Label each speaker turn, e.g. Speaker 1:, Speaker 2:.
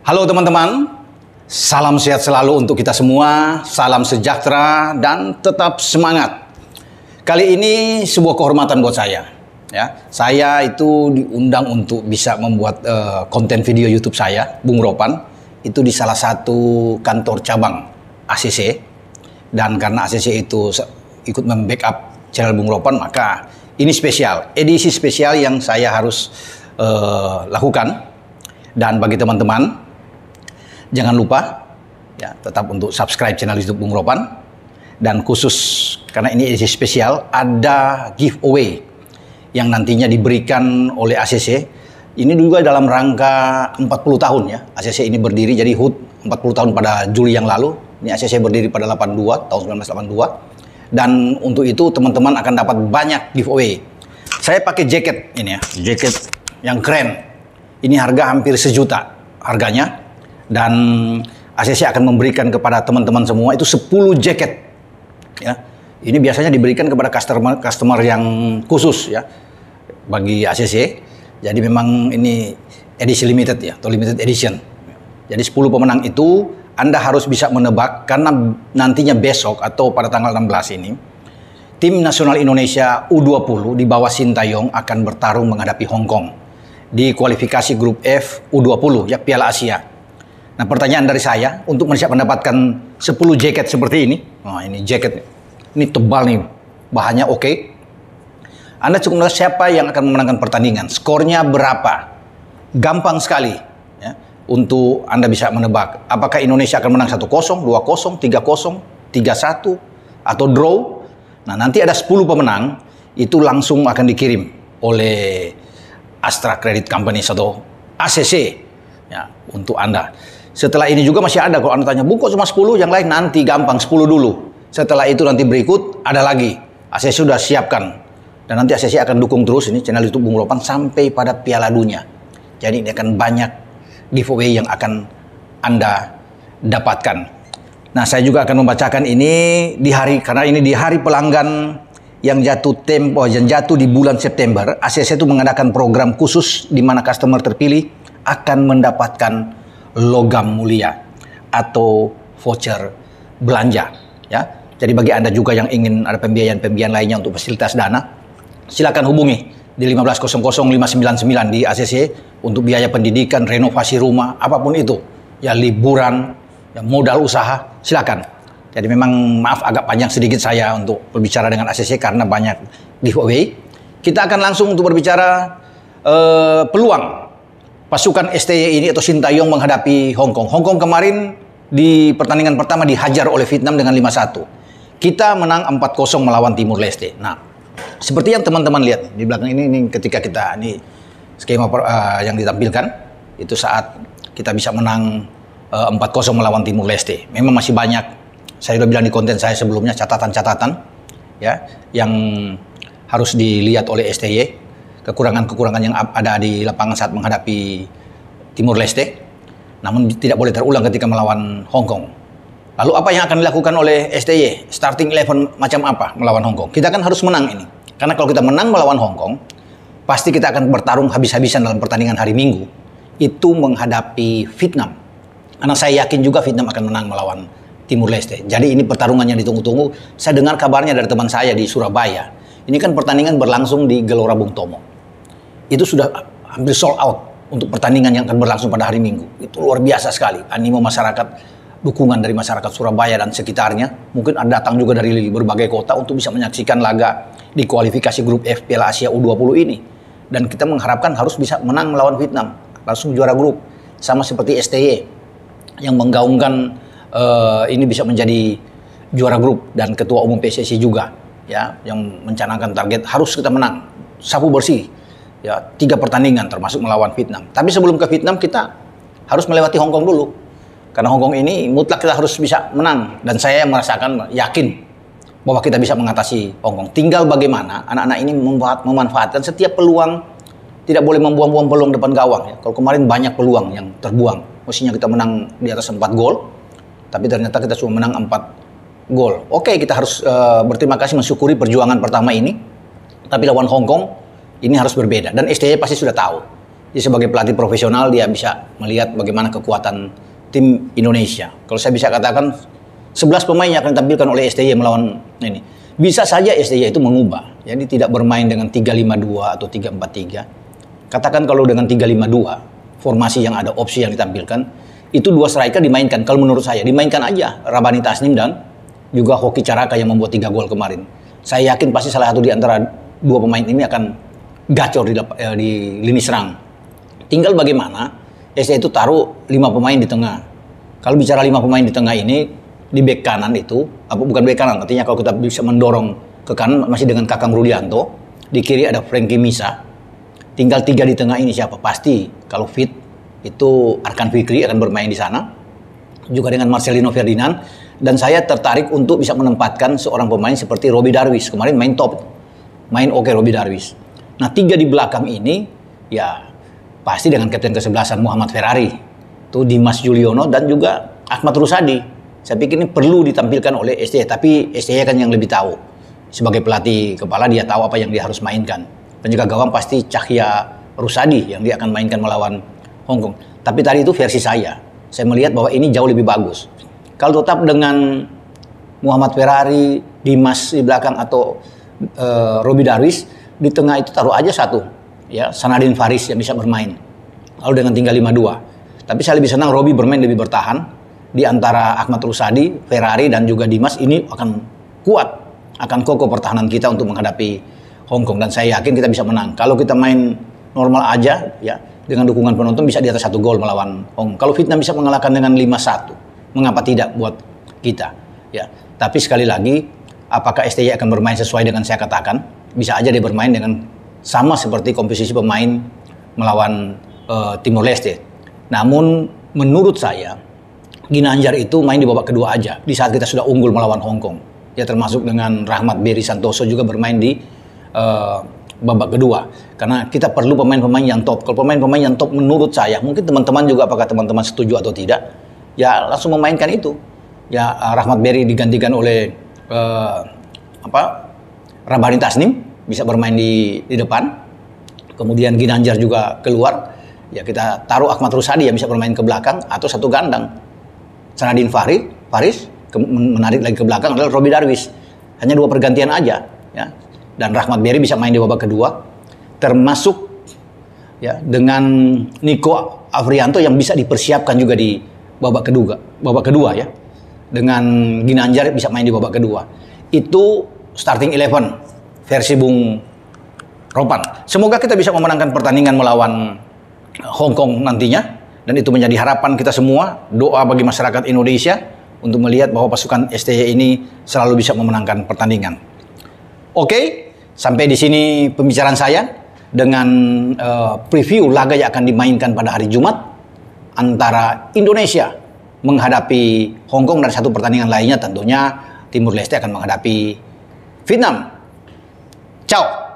Speaker 1: Halo teman-teman, salam sehat selalu untuk kita semua, salam sejahtera dan tetap semangat. Kali ini sebuah kehormatan buat saya. Ya, saya itu diundang untuk bisa membuat uh, konten video YouTube saya, Bung Ropan, itu di salah satu kantor cabang ACC. Dan karena ACC itu ikut membackup channel Bung Ropan, maka ini spesial, edisi spesial yang saya harus uh, lakukan. Dan bagi teman-teman Jangan lupa ya tetap untuk subscribe channel YouTube Bung Ropan dan khusus karena ini edisi spesial ada giveaway yang nantinya diberikan oleh ACC. Ini juga dalam rangka 40 tahun ya. ACC ini berdiri jadi HUT 40 tahun pada Juli yang lalu. Ini ACC berdiri pada 82 tahun 1982 dan untuk itu teman-teman akan dapat banyak giveaway. Saya pakai jaket ini ya, jaket yang keren. Ini harga hampir sejuta harganya dan ACC akan memberikan kepada teman-teman semua itu 10 jaket. Ya. Ini biasanya diberikan kepada customer customer yang khusus ya bagi ACC. Jadi memang ini edisi limited ya, atau limited edition. Jadi 10 pemenang itu Anda harus bisa menebak karena nantinya besok atau pada tanggal 16 ini tim nasional Indonesia U20 di bawah Sintayong akan bertarung menghadapi Hong Kong di kualifikasi grup F U20 ya Piala Asia Nah pertanyaan dari saya untuk siap mendapatkan 10 jaket seperti ini, nah ini jaket ini tebal nih, bahannya oke. Okay. Anda cukup melihat siapa yang akan memenangkan pertandingan, skornya berapa, gampang sekali ya, untuk Anda bisa menebak. Apakah Indonesia akan menang 1-0, 2-0, 3-0, 3-1, atau draw. Nah nanti ada 10 pemenang, itu langsung akan dikirim oleh Astra Credit Company atau ACC ya, untuk Anda. Setelah ini juga masih ada kalau Anda tanya, buku cuma 10, yang lain nanti gampang 10 dulu. Setelah itu nanti berikut ada lagi. ACC sudah siapkan. Dan nanti ACC akan dukung terus ini channel YouTube Bung Lopan sampai pada Piala Dunia. Jadi ini akan banyak giveaway yang akan Anda dapatkan. Nah, saya juga akan membacakan ini di hari karena ini di hari pelanggan yang jatuh tempo yang jatuh di bulan September, ACC itu mengadakan program khusus di mana customer terpilih akan mendapatkan logam mulia atau voucher belanja ya. Jadi bagi Anda juga yang ingin ada pembiayaan-pembiayaan lainnya untuk fasilitas dana, silakan hubungi di 1500599 di ACC untuk biaya pendidikan, renovasi rumah, apapun itu. Ya liburan, ya modal usaha, silakan. Jadi memang maaf agak panjang sedikit saya untuk berbicara dengan ACC karena banyak giveaway. Kita akan langsung untuk berbicara uh, peluang pasukan STY ini atau Sintayong menghadapi Hong Kong. Hong Kong kemarin di pertandingan pertama dihajar oleh Vietnam dengan 5-1. Kita menang 4-0 melawan Timur Leste. Nah, seperti yang teman-teman lihat di belakang ini, ini ketika kita ini skema per, uh, yang ditampilkan itu saat kita bisa menang uh, eh, 4-0 melawan Timur Leste. Memang masih banyak. Saya sudah bilang di konten saya sebelumnya catatan-catatan ya yang harus dilihat oleh STY kekurangan-kekurangan yang ada di lapangan saat menghadapi Timur Leste, namun tidak boleh terulang ketika melawan Hong Kong. Lalu apa yang akan dilakukan oleh STY? Starting eleven macam apa melawan Hong Kong? Kita kan harus menang ini. Karena kalau kita menang melawan Hong Kong, pasti kita akan bertarung habis-habisan dalam pertandingan hari Minggu. Itu menghadapi Vietnam. Karena saya yakin juga Vietnam akan menang melawan Timur Leste. Jadi ini pertarungan yang ditunggu-tunggu. Saya dengar kabarnya dari teman saya di Surabaya. Ini kan pertandingan berlangsung di Gelora Bung Tomo itu sudah hampir sold out untuk pertandingan yang akan berlangsung pada hari Minggu. Itu luar biasa sekali animo masyarakat dukungan dari masyarakat Surabaya dan sekitarnya mungkin ada datang juga dari berbagai kota untuk bisa menyaksikan laga di kualifikasi grup F Piala Asia U20 ini dan kita mengharapkan harus bisa menang melawan Vietnam langsung juara grup sama seperti STY yang menggaungkan uh, ini bisa menjadi juara grup dan ketua umum PSSI juga ya yang mencanangkan target harus kita menang sapu bersih ya tiga pertandingan termasuk melawan Vietnam. Tapi sebelum ke Vietnam kita harus melewati Hong Kong dulu. Karena Hong Kong ini mutlak kita harus bisa menang dan saya merasakan yakin bahwa kita bisa mengatasi Hong Kong. Tinggal bagaimana anak-anak ini memanfaatkan setiap peluang tidak boleh membuang-buang peluang depan gawang ya. Kalau kemarin banyak peluang yang terbuang. Mestinya kita menang di atas 4 gol tapi ternyata kita cuma menang 4 gol. Oke, kita harus uh, berterima kasih mensyukuri perjuangan pertama ini. Tapi lawan Hong Kong ini harus berbeda dan STI pasti sudah tahu. Jadi sebagai pelatih profesional dia bisa melihat bagaimana kekuatan tim Indonesia. Kalau saya bisa katakan 11 pemain yang akan ditampilkan oleh STI melawan ini. Bisa saja STI itu mengubah. Jadi tidak bermain dengan 352 atau 343. Katakan kalau dengan 352 formasi yang ada opsi yang ditampilkan itu dua striker dimainkan kalau menurut saya dimainkan aja Rabani Tasnim dan juga Hoki Caraka yang membuat tiga gol kemarin. Saya yakin pasti salah satu di antara dua pemain ini akan gacor di, eh, di lini serang. Tinggal bagaimana SC e itu taruh lima pemain di tengah. Kalau bicara lima pemain di tengah ini di bek kanan itu apa bukan bek kanan artinya kalau kita bisa mendorong ke kanan masih dengan Kakang Rudianto, di kiri ada Frankie Misa. Tinggal tiga di tengah ini siapa? Pasti kalau fit itu Arkan Fikri akan bermain di sana juga dengan Marcelino Ferdinand dan saya tertarik untuk bisa menempatkan seorang pemain seperti Robi Darwis kemarin main top main oke okay, Robi Darwis Nah tiga di belakang ini ya pasti dengan kapten kesebelasan Muhammad Ferrari. tuh Dimas Juliono dan juga Ahmad Rusadi. Saya pikir ini perlu ditampilkan oleh STY. Tapi STY kan yang lebih tahu. Sebagai pelatih kepala dia tahu apa yang dia harus mainkan. Penjaga gawang pasti Cahya Rusadi yang dia akan mainkan melawan Hongkong. Tapi tadi itu versi saya. Saya melihat bahwa ini jauh lebih bagus. Kalau tetap dengan Muhammad Ferrari, Dimas di belakang atau uh, eh, Robi Darwis, di tengah itu taruh aja satu ya Sanadin Faris yang bisa bermain lalu dengan tinggal 5-2 tapi saya lebih senang Robi bermain lebih bertahan di antara Ahmad Rusadi, Ferrari dan juga Dimas ini akan kuat akan kokoh pertahanan kita untuk menghadapi Hong Kong dan saya yakin kita bisa menang kalau kita main normal aja ya dengan dukungan penonton bisa di atas satu gol melawan Hong kalau Vietnam bisa mengalahkan dengan 5-1 mengapa tidak buat kita ya tapi sekali lagi apakah STI akan bermain sesuai dengan saya katakan bisa aja dia bermain dengan sama seperti komposisi pemain melawan uh, Timor Leste. Namun menurut saya Ginanjar itu main di babak kedua aja di saat kita sudah unggul melawan Hong Kong. Ya termasuk dengan Rahmat Beri Santoso juga bermain di uh, babak kedua karena kita perlu pemain-pemain yang top. Kalau pemain-pemain yang top menurut saya mungkin teman-teman juga apakah teman-teman setuju atau tidak ya langsung memainkan itu. Ya eh, Rahmat Beri digantikan oleh uh, apa Rabani Tasnim bisa bermain di di depan. Kemudian Ginanjar juga keluar. Ya kita taruh Ahmad Rusadi yang bisa bermain ke belakang atau satu gandang. Sanadin Fahri, Faris ke, menarik lagi ke belakang adalah Robi Darwis. Hanya dua pergantian aja, ya. Dan Rahmat Beri bisa main di babak kedua, termasuk ya dengan Niko Afrianto yang bisa dipersiapkan juga di babak kedua, babak kedua ya. Dengan Ginanjar bisa main di babak kedua. Itu starting eleven versi Bung Ropan. Semoga kita bisa memenangkan pertandingan melawan Hong Kong nantinya dan itu menjadi harapan kita semua, doa bagi masyarakat Indonesia untuk melihat bahwa pasukan STY ini selalu bisa memenangkan pertandingan. Oke, sampai di sini pembicaraan saya dengan uh, preview laga yang akan dimainkan pada hari Jumat antara Indonesia menghadapi Hong Kong dan satu pertandingan lainnya tentunya Timur Leste akan menghadapi Vietnam. Ciao.